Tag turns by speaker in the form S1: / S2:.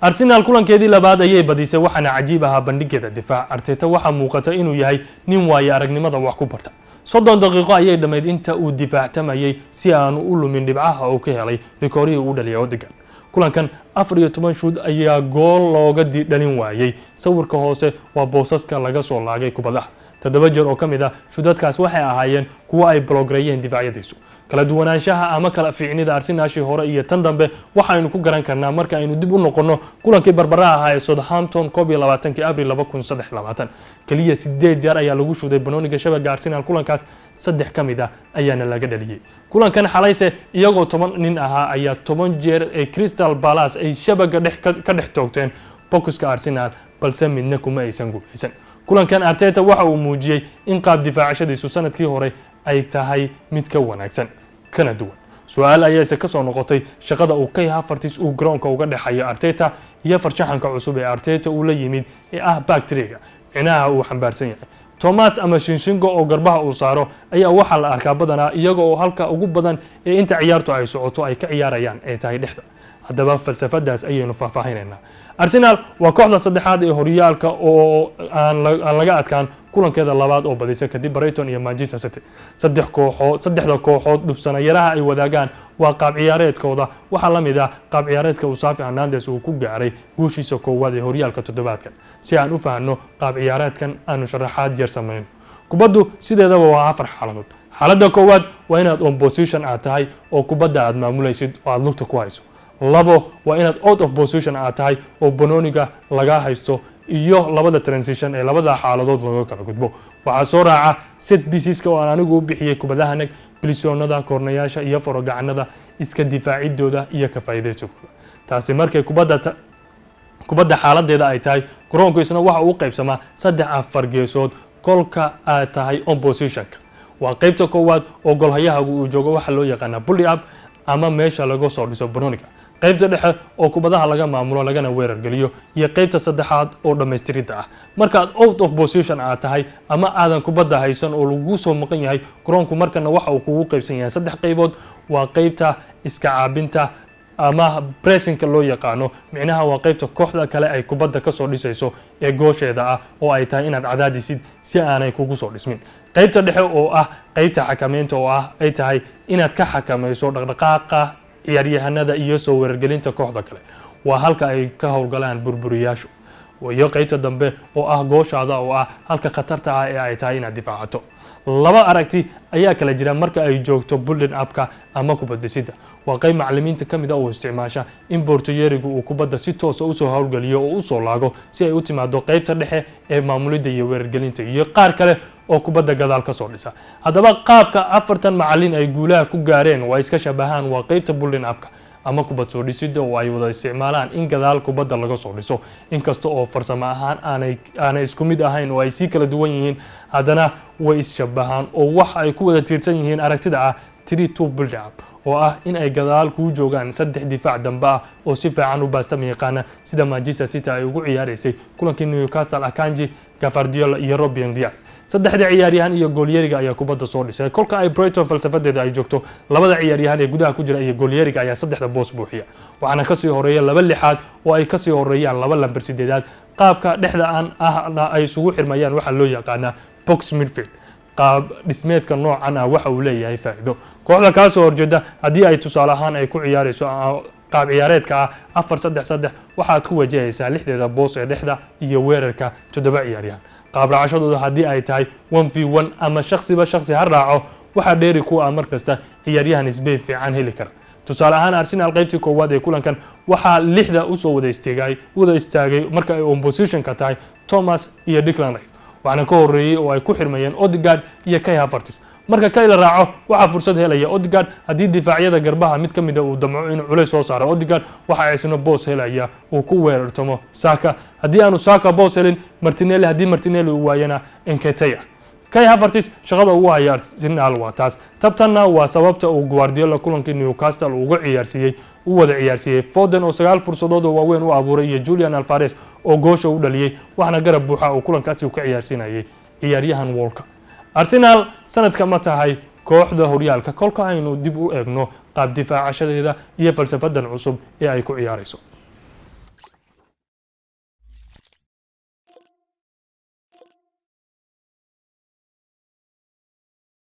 S1: arsenaal kulankeedii labaad ayay badisay waxaana cajiib ahaa bandhigeeda difaac arteta waxaa muuqata inuu yahay nin waaye aragnimada wax ku barta soddon daqiiqo ayay dhammayd inta uu difaactamayay si aanu u lumin dhibcaha uu ka helay rikoorihii uu dhaliyay odigan kulankan afar iyo toban shuud ayaa gool looga didhalin waayey sawirka hoose waa boosaska laga soo laagay kubadaha toddoba jeer oo ka mid ah shudadkaas waxay ahaayeen kuwa ay baloograyeen difaacyadiisu kala duwanaanshaha ama kala fiicnida arsinaashii hore iyo tan dambe waxaynu ku garan karnaa marka aynu dib u noqonno kulankii barbara ahaa ee southampton koob iyo labaatanki abril laba kun saddex labaatan keliya sideed jeer ayaa lagu shuday banooniga shabaga arsenaal kulankaas saddex ka mid ah ayaana laga dhaliyey kulankan xalayse iyagoo toban nin ahaa ayaa toban jeer ee crystal balas ay shabaga ka dhex toogteen bokuska arsenal balse midna kuma aysan gulceysan kulankan arteta waxa uu muujiyey in qaab difaacashadiisu sanadkii hore ay tahay mid ka wanaagsan kana duwan su-aal ayaase kasoo noqotay shaqada uu kay hafartis uu garoonka uga dhexayo arteta iyo farshaxanka cusub ee arteta uu la yimid ee ah baktriga cinaha uu xambaarsan yahay tomas ama shinshingo oo garbaha uu saaro ayaa waxaa la arkaa badanaa iyagoo halka ugu badan ee inta ciyaartu ay socoto ay ka ciyaarayaan ee tahay dhexda haddaba falsafadaas ayaynu faahfaahinayna arsenaal waa kooxda saddexaad ee horyaalka oo aan laga adkaan kulankeeda labaad oo badisa kadib brayton iyo manchester city saddex kooxood saddexda kooxood dhufsana yaraha ay wadaagaan waa qaab ciyaareedkooda waxaa la mid ah qaab ciyaareedka usaafi hernandes uu ku gaaray guushiisa koowaad ee horyaalka toddobaadkan si aan u fahanno qaab ciyaareedkan aanu sharaxaad yar samayn kubaddu sideedaba waa afar xaaladood xaaladda koowaad waa inaad on position aad tahay oo kubadda aad maamulaysid oo aad lugta ku hayso labo waa inaad out of position aad tahay oo banooniga laga haysto iyo labada transition ee labada xaaladood laga kala gudbo waxaa soo raaca set bisiska oo aan anigu u bixiyey kubadaha nag bilisoonada koornayaasha iyo farogacanada iska difaacidooda iyo ka faa'iidaysagooda taasi markay kubadda kubadda xaaladeeda ay tahay garoonku isna waxa uu qaybsamaa saddex afar geesood kolka aad tahay on positionka waa qaybta koowaad oo golhayahagu uu joogo waxa loo yaqaanaa bully up ama meesha laga soo dhiso banooniga qaybta dhexe oo kubadaha laga maamulo lagana weerar geliyo iyo qaybta saddexaad oo dhammaystiridda ah markaad out of position aad tahay ama aadan kubadda haysan oo lagu soo maqan yahay garoonku markana waxa uu kugu qaybsan yahay saddex qaybood waa qaybta iska caabinta ama bressinka loo yaqaano micnaha waa qaybta kooxda kale ay kubadda ka soo dhisayso ee goosheeda ah oo ay tahay inaad cadaadisid si aanay kugu soo dhismin qaybta dhexe oo ah qaybta xakameynta oo ah ay tahay inaad ka xakamayso dhaqdhaqaaqa ciyaaryahanada iyo soo weerargelinta kooxda kale waa halka ay ka howlgalaan burburiyaashu iyo qeybta dambe oo ah gooshaada oo ah halka khatarta ah ee ay tahay inaad difaacato laba aragti ayaa kala jira marka ay joogto bulden apka ama kubadasida waa qeyb macalimiinta ka mid a ah uu isticmaasha in bortiyerigu uu kubadda si toosa ah usoo howlgeliyo oo usoo laago si ay u timaado qeybta dhexe ee maamulidda iyo weerargelinta iyo qaar kale oo kubadda gadaal ka soo dhisa haddaba qaabka afartan macalin ay guulaha ku gaareen waa iska shabahaan waa qeybta bullin abka ama kubad soo dhisida oo ay wada isticmaalaan in gadaal kubadda laga soo dhiso inkasta oo farsamo ahaan aanay aanay isku mid ahayn oo ay sii kala duwan yihiin haddana way isshabahaan oo wax ay ku wada tiirsan yihiin aragtida ah tree two bullin up oo ah in ay gadaal kuu joogaan saddex difaac dambe ah oo si fiican u baastama yaqaana sida manchester city ay ugu ciyaaraysay kulankii newcastle akanji gafardiola iyo robin dias saddexda ciyaaryahan iyo goolyariga ayaa kubadda soo dhisay kolka ay brighton falsafadeeda ay joogto labada ciyaaryahan ee gudaha ku jira iyo goolyariga ayaa saddexda boos buuxiya waxaana kasii horeeya laba lixaad oo ay kasii horeeyaan laba lamber sideedaad qaabka dhexda aan ahna ay isugu xirmayaan waxaa loo yaqaanaa box midfield qaab dhismeedka noocan ah waxa uu leeyahay faa'iido kooxda kaasoo horjeeda haddii ay tusaale ahaan ay ku ciyaarayso qaab ciyaareedka ah afar saddex saddex waxaad ku wajahaysaa lixdeeda boos ee dhexda iyo weerarka toddoba ciyaaryahan qaab raacashadooda haddii ay tahay one v one ama shaksiba shaksi ha raaco waxaa dheeri ku ah mar kasta ciyaaryahan sbain fiican heli kara tusaale ahaan arsenal qaybtii koowaad ee kulankan waxaa lixda usoo wada istaagay marka ay ompositionka tahay thomas iyo dickland rice waxaana ka horreeyey oo ay ku xirmayeen odgard iyo kay havertis marka kali la raaco waxaa fursad helaya odgard haddii difaacyada garbaha mid ka mida ah uu damco inuu culays soo saaro odgard waxa isna boos helaya uu ku weerartamo saaka haddii aanu saaka boos helin martinelli haddii martinelli uu waayana enketeya kay havertis shaqada ugu haya arsenal waa taas tabtanna waa sababta uu guardiola kulankii newcastle ugu ciyaarsiiyey u wada ciyaarsiiyey foden oo sagaal fursadood oo waaweyn u abuuray iyo julian alfares oo goosha u dhaliyey waxna garab buuxa uu kulankaasi ka ciyaarsiinayay ciyaaryahan wolka arsenaal sanadka ma tahay kooxda horyaalka kolka aynu dib u eegno qaab difaacashadeeda iyo falsafadan cusub ee ay ku ciyaarayso